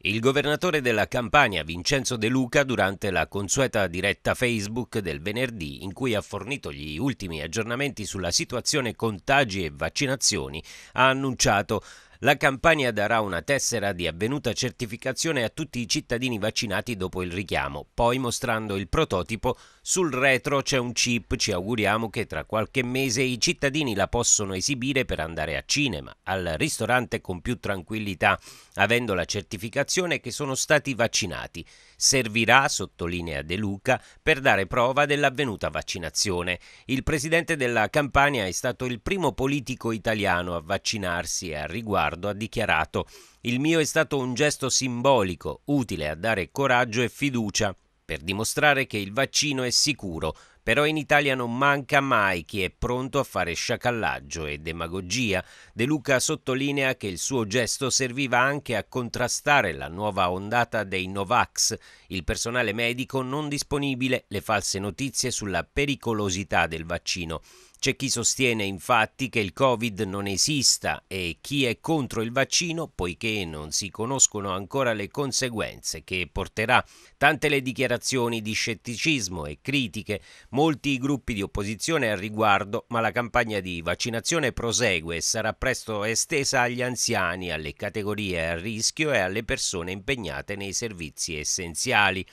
Il governatore della Campania Vincenzo De Luca durante la consueta diretta Facebook del venerdì in cui ha fornito gli ultimi aggiornamenti sulla situazione contagi e vaccinazioni ha annunciato la campagna darà una tessera di avvenuta certificazione a tutti i cittadini vaccinati dopo il richiamo. Poi, mostrando il prototipo, sul retro c'è un chip. Ci auguriamo che tra qualche mese i cittadini la possono esibire per andare a cinema, al ristorante con più tranquillità, avendo la certificazione che sono stati vaccinati. Servirà, sottolinea De Luca, per dare prova dell'avvenuta vaccinazione. Il presidente della campagna è stato il primo politico italiano a vaccinarsi e a riguardo riguardo ha dichiarato Il mio è stato un gesto simbolico, utile a dare coraggio e fiducia per dimostrare che il vaccino è sicuro, però in Italia non manca mai chi è pronto a fare sciacallaggio e demagogia. De Luca sottolinea che il suo gesto serviva anche a contrastare la nuova ondata dei Novax, il personale medico non disponibile, le false notizie sulla pericolosità del vaccino. C'è chi sostiene infatti che il Covid non esista e chi è contro il vaccino poiché non si conoscono ancora le conseguenze che porterà. Tante le dichiarazioni di scetticismo e critiche, molti i gruppi di opposizione al riguardo, ma la campagna di vaccinazione prosegue e sarà presto estesa agli anziani, alle categorie a rischio e alle persone impegnate nei servizi essenziali.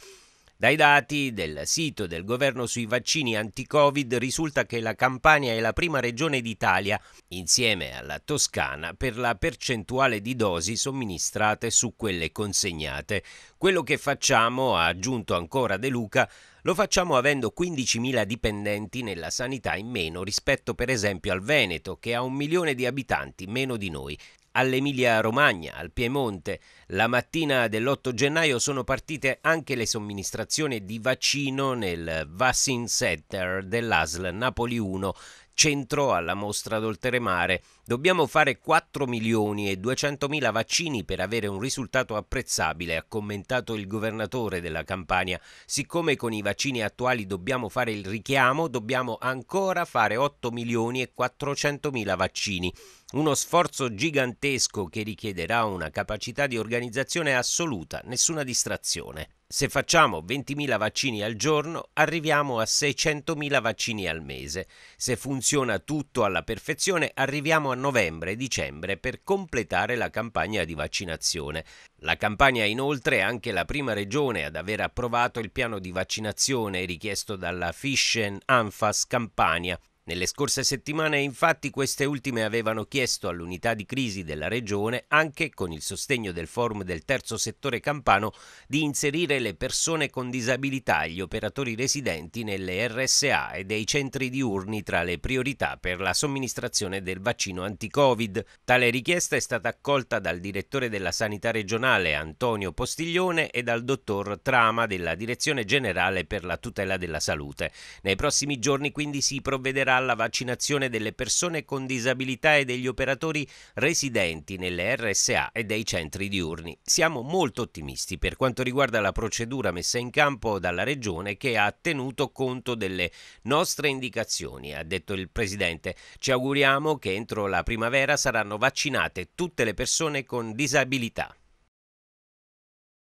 Dai dati del sito del governo sui vaccini anti-Covid risulta che la Campania è la prima regione d'Italia, insieme alla Toscana, per la percentuale di dosi somministrate su quelle consegnate. Quello che facciamo, ha aggiunto ancora De Luca, lo facciamo avendo 15.000 dipendenti nella sanità in meno rispetto per esempio al Veneto che ha un milione di abitanti meno di noi all'Emilia Romagna, al Piemonte. La mattina dell'8 gennaio sono partite anche le somministrazioni di vaccino nel Vaccine Center dell'ASL Napoli 1 centro alla mostra d'oltremare. Dobbiamo fare 4 milioni e 200 mila vaccini per avere un risultato apprezzabile, ha commentato il governatore della Campania. Siccome con i vaccini attuali dobbiamo fare il richiamo, dobbiamo ancora fare 8 milioni e 400 mila vaccini. Uno sforzo gigantesco che richiederà una capacità di organizzazione assoluta, nessuna distrazione. Se facciamo 20.000 vaccini al giorno, arriviamo a 600.000 vaccini al mese. Se funziona tutto alla perfezione, arriviamo a novembre e dicembre per completare la campagna di vaccinazione. La campagna è inoltre anche la prima regione ad aver approvato il piano di vaccinazione richiesto dalla Fischen Anfas Campania, nelle scorse settimane infatti queste ultime avevano chiesto all'unità di crisi della regione, anche con il sostegno del forum del terzo settore campano, di inserire le persone con disabilità e gli operatori residenti nelle RSA e dei centri diurni tra le priorità per la somministrazione del vaccino anti-Covid. Tale richiesta è stata accolta dal direttore della sanità regionale Antonio Postiglione e dal dottor Trama della Direzione Generale per la tutela della salute. Nei prossimi giorni quindi si provvederà alla vaccinazione delle persone con disabilità e degli operatori residenti nelle RSA e dei centri diurni. Siamo molto ottimisti per quanto riguarda la procedura messa in campo dalla Regione che ha tenuto conto delle nostre indicazioni, ha detto il Presidente. Ci auguriamo che entro la primavera saranno vaccinate tutte le persone con disabilità.